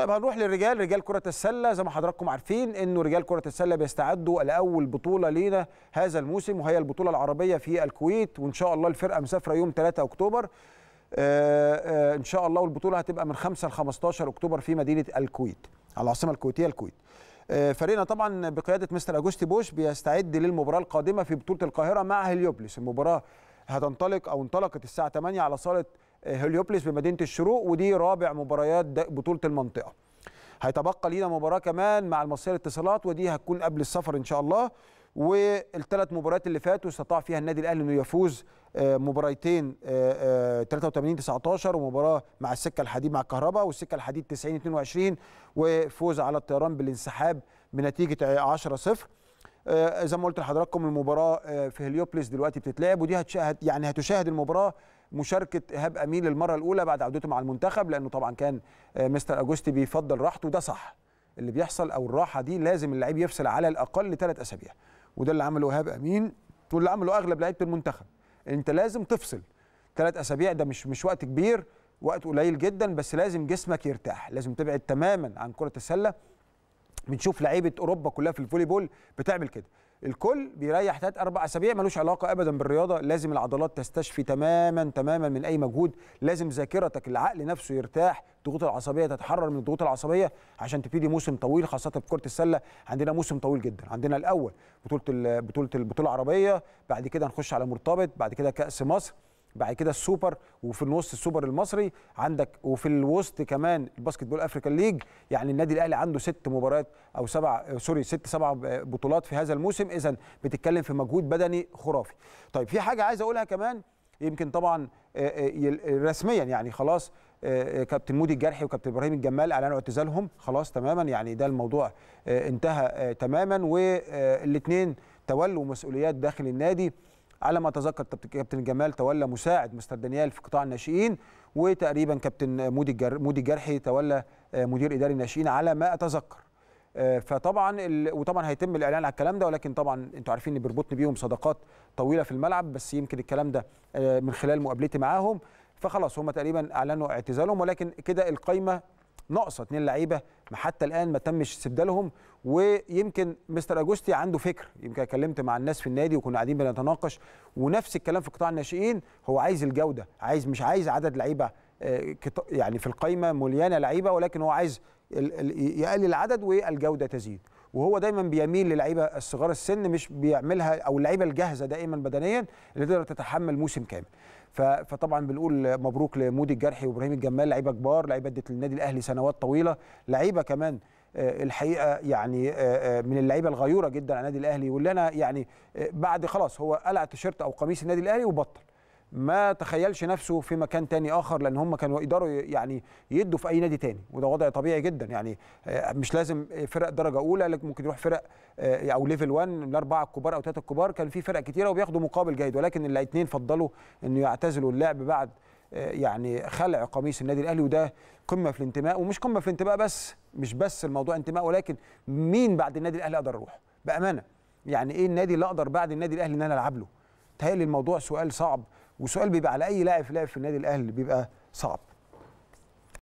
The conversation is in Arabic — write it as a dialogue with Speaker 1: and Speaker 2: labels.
Speaker 1: طيب هنروح للرجال رجال كرة السلة زي ما حضراتكم عارفين انه رجال كرة السلة بيستعدوا لأول بطولة لينا هذا الموسم وهي البطولة العربية في الكويت وإن شاء الله الفرقة مسافرة يوم 3 أكتوبر آه، آه، إن شاء الله والبطولة هتبقى من 5 ل 15 أكتوبر في مدينة الكويت العاصمة الكويتية الكويت آه، فريقنا طبعا بقيادة مستر أجوستي بوش بيستعد للمباراة القادمة في بطولة القاهرة مع هليوبلس المباراة هتنطلق أو انطلقت الساعة 8 على صالة هليوبلس بمدينه الشروق ودي رابع مباريات بطوله المنطقه هيتبقى لينا مباراه كمان مع المصريه للاتصالات ودي هتكون قبل السفر ان شاء الله والثلاث مباريات اللي فاتوا استطاع فيها النادي الاهلي انه يفوز آه، مباريتين 83 آه، 19 آه، ومباراه مع السكه الحديد مع الكهرباء والسكه الحديد 90 22 وفوز على الطيران بالانسحاب بنتيجه 10 0 زي ما قلت لحضراتكم المباراه في هليوبلس دلوقتي بتتلعب ودي هتشاهد يعني هتشاهد المباراه مشاركه ايهاب امين للمره الاولى بعد عودته مع المنتخب لانه طبعا كان آه، مستر اجوستي بيفضل راحته ده صح اللي بيحصل او الراحه دي لازم اللعيب يفصل على الاقل ثلاث اسابيع وده اللي عمله ايهاب امين واللي عمله اغلب لعيبه المنتخب انت لازم تفصل ثلاث اسابيع ده مش مش وقت كبير وقت قليل جدا بس لازم جسمك يرتاح لازم تبعد تماما عن كره السله بنشوف لعيبه اوروبا كلها في الفولي بول بتعمل كده الكل بيريح ثلاث اربع اسابيع ملوش علاقه ابدا بالرياضه لازم العضلات تستشفي تماما تماما من اي مجهود لازم ذاكرتك العقل نفسه يرتاح الضغوط العصبيه تتحرر من الضغوط العصبيه عشان تبتدي موسم طويل خاصه في كره السله عندنا موسم طويل جدا عندنا الاول بطوله بطوله البطوله العربيه بعد كده نخش على مرتبط بعد كده كاس مصر بعد كده السوبر وفي النص السوبر المصري عندك وفي الوسط كمان الباسكت بول افريكان ليج يعني النادي الاهلي عنده ست مباريات او سبع سوري ست سبع بطولات في هذا الموسم اذا بتتكلم في مجهود بدني خرافي طيب في حاجه عايز اقولها كمان يمكن طبعا رسميا يعني خلاص كابتن مودي الجرحي وكابتن ابراهيم الجمال اعلنوا اعتزالهم خلاص تماما يعني ده الموضوع انتهى تماما والاثنين تولوا مسؤوليات داخل النادي على ما اتذكر كابتن جمال تولى مساعد مستر دانيال في قطاع الناشئين وتقريبا كابتن مودي الجر... مودي الجرحي تولى آه، مدير اداري الناشئين على ما اتذكر آه، فطبعا ال... وطبعا هيتم الاعلان على الكلام ده ولكن طبعا انتوا عارفين ان بيربطني بيهم صداقات طويله في الملعب بس يمكن الكلام ده آه، من خلال مقابلتي معاهم فخلاص هم تقريبا اعلنوا اعتزالهم ولكن كده القايمه ناقصه اثنين لعيبه ما حتى الان ما تمش استبدالهم ويمكن مستر اجوستي عنده فكر يمكن اتكلمت مع الناس في النادي وكنا قاعدين بنتناقش ونفس الكلام في قطاع الناشئين هو عايز الجوده عايز مش عايز عدد لعيبه آه، يعني في القايمه مليانه لعيبه ولكن هو عايز يقلل العدد والجوده تزيد وهو دايما بيميل للعيبه الصغار السن مش بيعملها او اللعيبه الجاهزه دائما بدنيا اللي تقدر تتحمل موسم كامل فطبعا بنقول مبروك لمودي الجرحي وابراهيم الجمال لعيبه كبار لعيبه ادت للنادي الاهلي سنوات طويله لعيبه كمان آه، الحقيقه يعني آه، آه، من اللعيبه الغيوره جدا على النادي الاهلي واللي انا يعني بعد خلاص هو قلع تيشيرت او قميص النادي الاهلي وبطل ما تخيلش نفسه في مكان تاني اخر لان هم كانوا يقدروا يعني يدوا في اي نادي تاني وده وضع طبيعي جدا يعني آه، مش لازم فرق درجه اولى لك ممكن يروح فرق آه، او ليفل 1 الاربعه الكبار او ثلاثه الكبار كان في فرق كتيره وبياخدوا مقابل جيد ولكن الاثنين فضلوا انه يعتزلوا اللعب بعد آه، يعني خلع قميص النادي الاهلي وده قمه في الانتماء ومش قمه في الانتماء بس مش بس الموضوع انتماء ولكن مين بعد النادي الاهلي اقدر اروح بامانه يعني ايه النادي اللي اقدر بعد النادي الاهلي ان انا العب له تهيألي الموضوع سؤال صعب وسؤال بيبقى على اي لاعب لاعب في النادي الاهلي بيبقى صعب